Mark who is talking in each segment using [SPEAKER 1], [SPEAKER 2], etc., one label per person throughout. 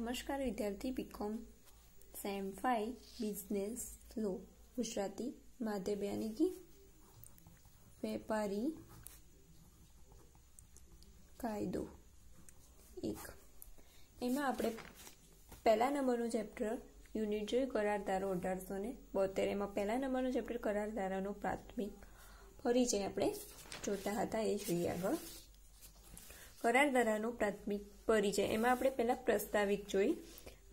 [SPEAKER 1] નમસ્કાર વિદ્યાર્થી BCom sem five business law Gujarati માધ્યમ યાની વેપારી કાયદો એક એમાં આપણે પહેલા નંબરનું ચેપ્ટર યુનિટ જોઈ કરારદારો અઢારસો ને બોતેર એમાં પહેલા નંબરનું ચેપ્ટર કરારદારાનો પ્રાથમિક પરિચય આપણે જોતા હતા એ જોઈએ આગળ કરારદારાનો પ્રાથમિક પરિચય એમાં આપણે પહેલાં પ્રસ્તાવિક જોઈ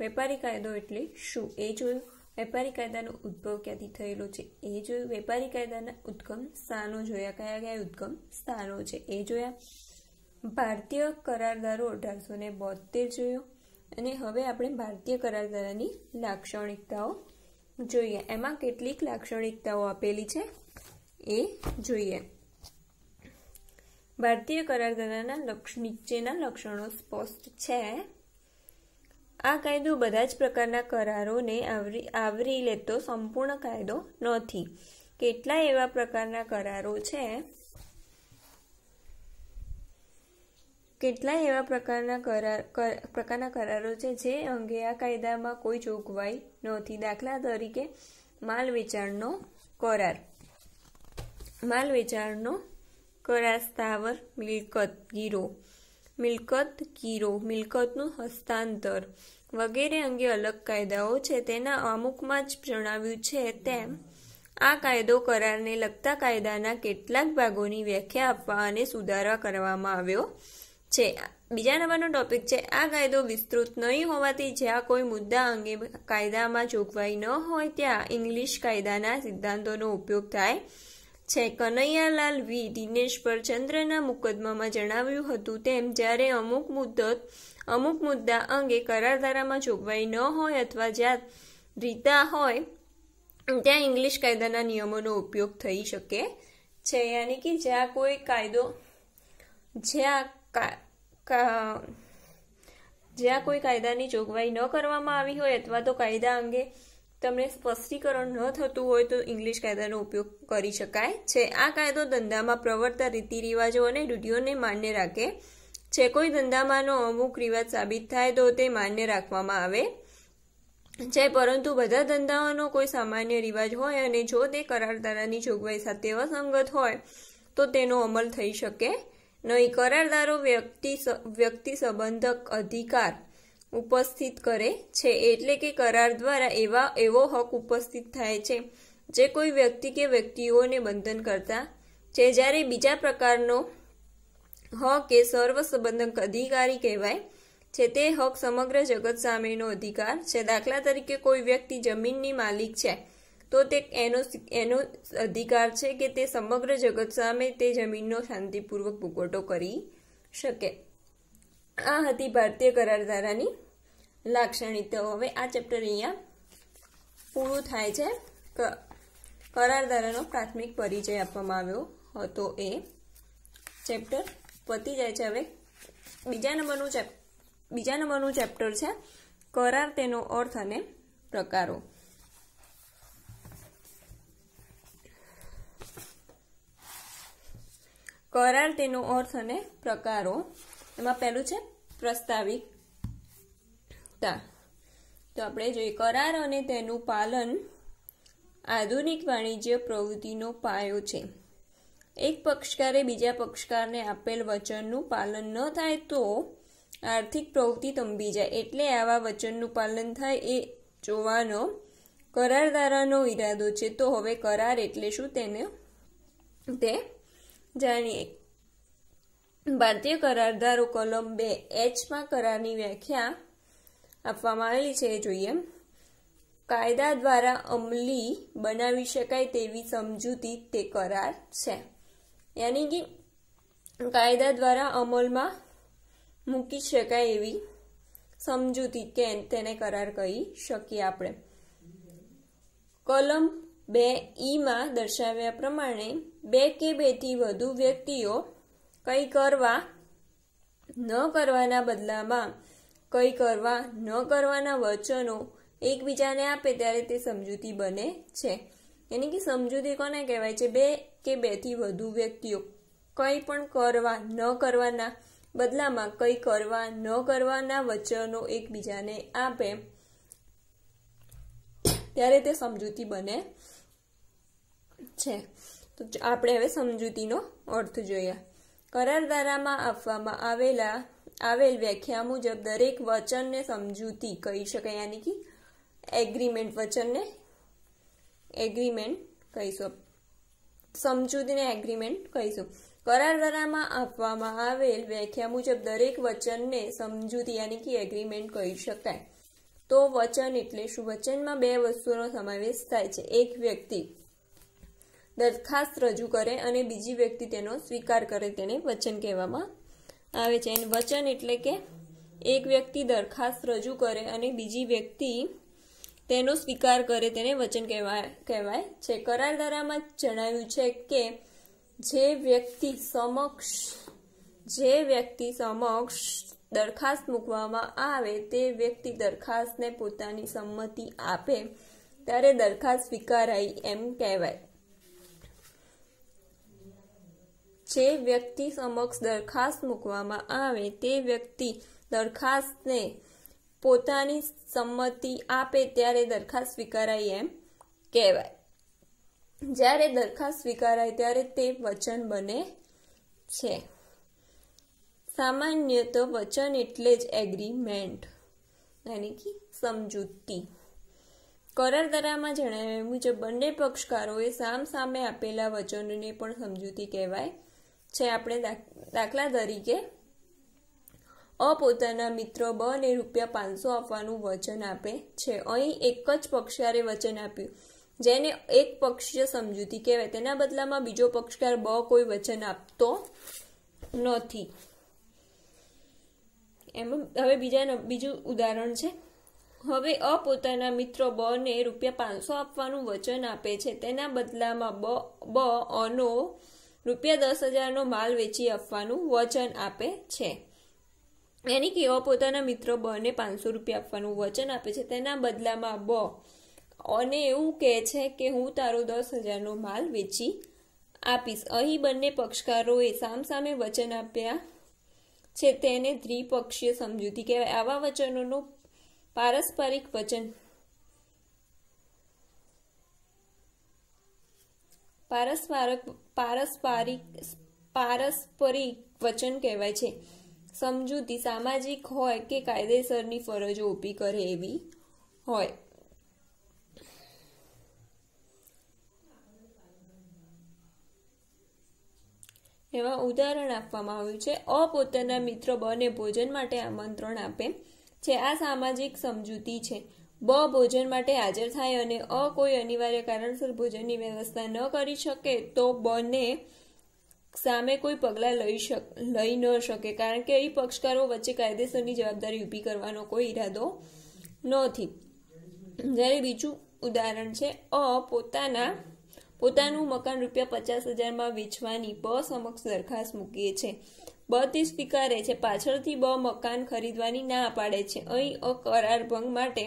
[SPEAKER 1] વેપારી કાયદો એટલે શું એ જોયું વેપારી કાયદાનો ઉદ્ભવ ક્યાંથી થયેલો છે એ જોયું વેપારી કાયદાના ઉદ્ગમ સ્થાનો જોયા કયા કયા ઉદ્ગમ સ્થાનો છે એ જોયા ભારતીય કરારદારો અઢારસો ને બોતેર જોયો અને હવે આપણે ભારતીય કરારદારાની લાક્ષણિકતાઓ જોઈએ એમાં કેટલીક લાક્ષણિકતાઓ આપેલી છે એ જોઈએ ભારતીય કરારદારાના નીચેના લક્ષણો સ્પષ્ટ છે આ કાયદો બધા જ પ્રકારના કરારોને આવરી આવરી લેતો સંપૂર્ણ કાયદો નથી કેટલા એવા પ્રકારના કરારો છે કેટલા એવા પ્રકારના કરાર પ્રકારના કરારો છે જે અંગે આ કાયદામાં કોઈ જોગવાઈ નથી દાખલા તરીકે માલ વેચાણનો કરાર માલ વેચાણનો કર સ્થાવર મિલકત ગીરો મિલકત ગીરો મિલકતનું હસ્તાંતર વગેરે અંગે અલગ કાયદાઓ છે તેના અમુકમાં જ જણાવ્યું છે તેમ આ કાયદો કરારને લગતા કાયદાના કેટલાક ભાગોની વ્યાખ્યા આપવા અને સુધારા કરવામાં આવ્યો છે બીજા નંબરનો ટોપિક છે આ કાયદો વિસ્તૃત નહીં હોવાથી જ્યાં કોઈ મુદ્દા અંગે કાયદામાં જોગવાઈ ન હોય ત્યાં ઇંગ્લિશ કાયદાના સિદ્ધાંતોનો ઉપયોગ થાય છે કનૈયાલાલ વી દિનેશ પર ચંદ્રના મુકદ્દમામાં જણાવ્યું હતું તેમ જ્યારે અમુક મુદ્દત અમુક મુદ્દા અંગે કરારધારામાં જોગવાઈ ન હોય અથવા જ્યાં રીતા હોય ત્યાં ઇંગ્લિશ કાયદાના નિયમોનો ઉપયોગ થઈ શકે છે યાની કે જ્યાં કોઈ કાયદો જ્યાં જ્યાં કોઈ કાયદાની જોગવાઈ ન કરવામાં આવી હોય અથવા તો કાયદા અંગે તમને સ્પષ્ટીકરણ ન થતું હોય તો ઇંગ્લિશ કાયદાનો ઉપયોગ કરી શકાય છે આ કાયદો ધંધામાં પ્રવર્તા રીતિરિવાજો અને રૂઢિઓને માન્ય રાખે છે કોઈ ધંધામાંનો અમુક રિવાજ સાબિત થાય તો તે માન્ય રાખવામાં આવે છે પરંતુ બધા ધંધાઓનો કોઈ સામાન્ય રિવાજ હોય અને જો તે કરારદારાની જોગવાઈ સાથે અસંગત હોય તો તેનો અમલ થઈ શકે નહીં કરારદારો વ્યક્તિ વ્યક્તિ સંબંધક અધિકાર ઉપસ્થિત કરે છે એટલે કે કરાર દ્વારા એવા એવો હક ઉપસ્થિત થાય છે જે કોઈ વ્યક્તિ કે વ્યક્તિઓને બંધન કરતા છે જ્યારે બીજા પ્રકારનો હક એ સર્વસંબંધક અધિકારી કહેવાય છે તે હક સમગ્ર જગત સામેનો અધિકાર છે દાખલા તરીકે કોઈ વ્યક્તિ જમીનની માલિક છે તો તે એનો એનો અધિકાર છે કે તે સમગ્ર જગત સામે તે જમીનનો શાંતિપૂર્વક ભૂગોટો કરી શકે આ હતી ભારતીય કરારધારાની લાક્ષણિકતાઓ હવે આ ચેપ્ટર અહીંયા પૂરું થાય છે કરારધારાનો પ્રાથમિક પરિચય આપવામાં આવ્યો હતો એ ચેપ્ટર પતી જાય છે હવે બીજા નંબરનું ચેપ બીજા નંબરનું ચેપ્ટર છે કરાર તેનો અર્થ અને પ્રકારો કરાર તેનો અર્થ અને પ્રકારો એમાં પહેલું છે પ્રસ્તાવિકતા તો આપણે જોઈએ કરાર અને તેનું પાલન આધુનિક વાણિજ્ય પ્રવૃત્તિનો પાયો છે એક પક્ષકારે બીજા પક્ષકારને આપેલ વચનનું પાલન ન થાય તો આર્થિક પ્રવૃત્તિ તંબી જાય એટલે આવા વચનનું પાલન થાય એ જોવાનો કરારદારાનો ઈરાદો છે તો હવે કરાર એટલે શું તેને તે જાણીએ ભારતીય કરારદારો કલમ બે એચમાં કરારની વ્યાખ્યા આપવામાં આવેલી છે એ જોઈએ કાયદા દ્વારા અમલી બનાવી શકાય તેવી સમજૂતી તે કરાર છે યાની કે કાયદા દ્વારા અમલમાં મૂકી શકાય એવી સમજૂતી કે તેને કરાર કહી શકીએ આપણે કલમ બે ઈમાં e દર્શાવ્યા પ્રમાણે બે કે બેથી વધુ વ્યક્તિઓ કંઈ કરવા ન કરવાના બદલામાં કંઈ કરવા ન કરવાના વચનો એકબીજાને આપે ત્યારે તે સમજૂતી બને છે એની કે સમજૂતી કોને કહેવાય છે બે કે બેથી વધુ વ્યક્તિઓ કંઈ પણ કરવા ન કરવાના બદલામાં કંઈ કરવા ન કરવાના વચનો એકબીજાને આપે ત્યારે તે સમજૂતી બને છે તો આપણે હવે સમજૂતીનો અર્થ જોઈએ કરારદારામાં આપવામાં આવેલા આવેલ વ્યાખ્યા મુજબ દરેક વચનને સમજૂતી કહી શકાય યાની કે એગ્રીમેન્ટ વચનને એગ્રીમેન્ટ કહીશું સમજૂતીને એગ્રીમેન્ટ કહીશું કરાર દ્વારા આપવામાં આવેલ વ્યાખ્યા મુજબ દરેક વચનને સમજૂતી યાની કે એગ્રીમેન્ટ કહી શકાય તો વચન એટલે શું વચનમાં બે વસ્તુનો સમાવેશ થાય છે એક વ્યક્તિ દરખાસ્ત રજૂ કરે અને બીજી વ્યક્તિ તેનો સ્વીકાર કરે તેને વચન કહેવામાં આવે છે અને વચન એટલે કે એક વ્યક્તિ દરખાસ્ત રજૂ કરે અને બીજી વ્યક્તિ તેનો સ્વીકાર કરે તેને વચન કહેવાય કહેવાય છે કરારદારામાં જણાવ્યું છે કે જે વ્યક્તિ સમક્ષ જે વ્યક્તિ સમક્ષ દરખાસ્ત મૂકવામાં આવે તે વ્યક્તિ દરખાસ્તને પોતાની સંમતિ આપે ત્યારે દરખાસ્ત સ્વીકારાઈ એમ કહેવાય જે વ્યક્તિ સમક્ષ દરખાસ્ત મૂકવામાં આવે તે વ્યક્તિ દરખાસ્તને પોતાની સંમતિ આપે ત્યારે દરખાસ્ત સ્વીકારાય એમ કહેવાય જ્યારે દરખાસ્ત સ્વીકારાય ત્યારે તે વચન બને છે સામાન્ય તો વચન એટલે જ એગ્રીમેન્ટ યાની કે સમજૂતી કરારદારામાં જણાવ્યા મુજબ બંને પક્ષકારોએ સામ સામે આપેલા વચનોને પણ સમજૂતી કહેવાય છે આપણે દાખલા તરીકે અ પોતાના મિત્રો બ ને રૂપિયા પાંચસો આપવાનું વચન આપે છે અહીં એક જ પક્ષકારે વચન આપ્યું જેને એક પક્ષીય સમજૂતી કહેવાય તેના બદલામાં બીજો પક્ષકાર બ કોઈ વચન આપતો નથી એમાં હવે બીજા બીજું ઉદાહરણ છે હવે અ પોતાના મિત્રો બ ને રૂપિયા પાંચસો આપવાનું વચન આપે છે તેના બદલામાં બ અનો રૂપિયા દસ હજારનો માલ વેચી આપવાનું વચન આપે છે એની કેવો પોતાના મિત્રો બને પાંચસો રૂપિયા આપવાનું વચન આપે છે તેના બદલામાં બ અને એવું કહે છે કે હું તારો દસ હજારનો માલ વેચી આપીશ અહીં બંને પક્ષકારોએ સામસામે વચન આપ્યા છે તેને દ્વિપક્ષીય સમજૂતી કહેવાય આવા વચનોનું પારસ્પરિક વચન પારસ્પારક પારસ્પરિક પારસ્પરિક વચન કહેવાય છે સમજૂતી સામાજિક હોય કે કાયદેસરની ફરજો ઊભી કરે એવી હોય એમાં ઉદાહરણ આપવામાં આવ્યું છે અ પોતાના મિત્રો બને ભોજન માટે આમંત્રણ આપે છે આ સામાજિક સમજૂતી છે બ ભોજન માટે હાજર થાય અને અ કોઈ અનિવાર્ય કારણસર ભોજનની વ્યવસ્થા ન કરી શકે તો બને સામે કોઈ પગલાં લઈ શક લઈ ન શકે કારણ કે અહીં પક્ષકારો વચ્ચે કાયદેસરની જવાબદારી ઊભી કરવાનો કોઈ ઈરાદો નથી જ્યારે બીજું ઉદાહરણ છે અ પોતાના પોતાનું મકાન રૂપિયા પચાસ હજારમાં વેચવાની બ સમક્ષ દરખાસ્ત મૂકીએ છે બ તે સ્વીકારે છે પાછળથી બ મકાન ખરીદવાની ના પાડે છે અહીં અ કરાર ભંગ માટે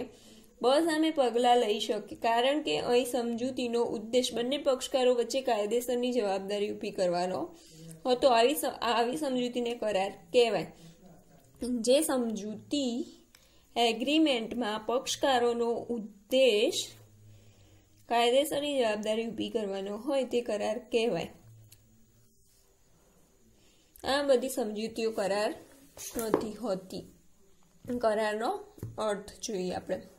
[SPEAKER 1] બસ સામે પગલાં લઈ શકે કારણ કે અહીં સમજૂતીનો ઉદ્દેશ બંને પક્ષકારો વચ્ચે કાયદેસરની જવાબદારી ઊભી કરવાનો હતો આવી આવી સમજૂતીને કરાર કહેવાય જે સમજૂતી એગ્રીમેન્ટમાં પક્ષકારોનો ઉદ્દેશ કાયદેસરની જવાબદારી ઊભી કરવાનો હોય તે કરાર કહેવાય આ બધી સમજૂતીઓ કરાર નથી હોતી કરારનો અર્થ જોઈએ આપણે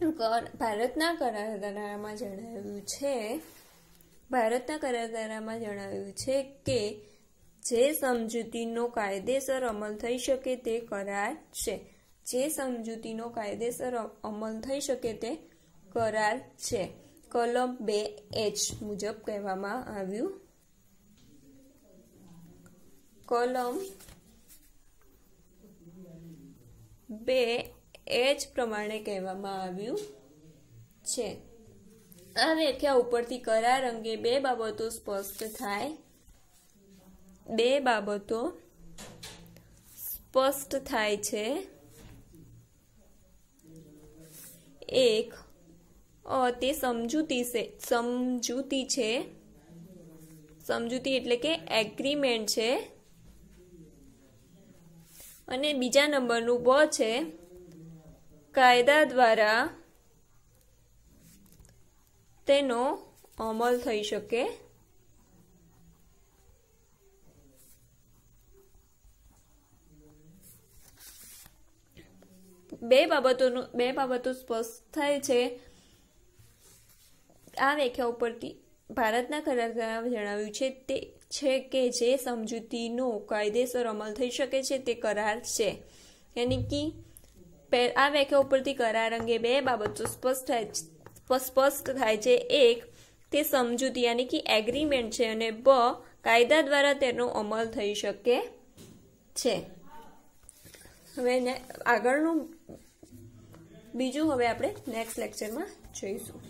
[SPEAKER 1] ભારતના કરારદારામાં જણાવ્યું છે ભારતના કરારદારામાં જણાવ્યું છે કે જે સમજૂતીનો કાયદેસર અમલ થઈ શકે તે કરાર છે જે સમજૂતીનો કાયદેસર અમલ થઈ શકે તે કરાર છે કલમ બે એચ મુજબ કહેવામાં આવ્યું કલમ બે એ જ પ્રમાણે કહેવામાં આવ્યું છે આ વ્યાખ્યા ઉપરથી કરાર અંગે બે બાબતો સ્પષ્ટ થાય બે બાબતો સ્પષ્ટ થાય છે એક તે સમજૂતી છે સમજૂતી છે સમજૂતી એટલે કે એગ્રીમેન્ટ છે અને બીજા નંબરનું બ છે કાયદા દ્વારા તેનો અમલ થઈ શકે બે બાબતોનું બે બાબતો સ્પષ્ટ થાય છે આ વ્યાખ્યા ઉપરથી ભારતના કરાર જણાવ્યું છે તે છે કે જે સમજૂતીનો કાયદેસર અમલ થઈ શકે છે તે કરાર છે યાની કે આ વ્યાખ્યા ઉપરથી કરાર અંગે બે બાબતો સ્પષ્ટ સ્પષ્ટ થાય છે એક તે સમજૂતી યાની કે એગ્રીમેન્ટ છે અને બ કાયદા દ્વારા તેનો અમલ થઈ શકે છે હવે આગળનું બીજું હવે આપણે નેક્સ્ટ લેક્ચરમાં જોઈશું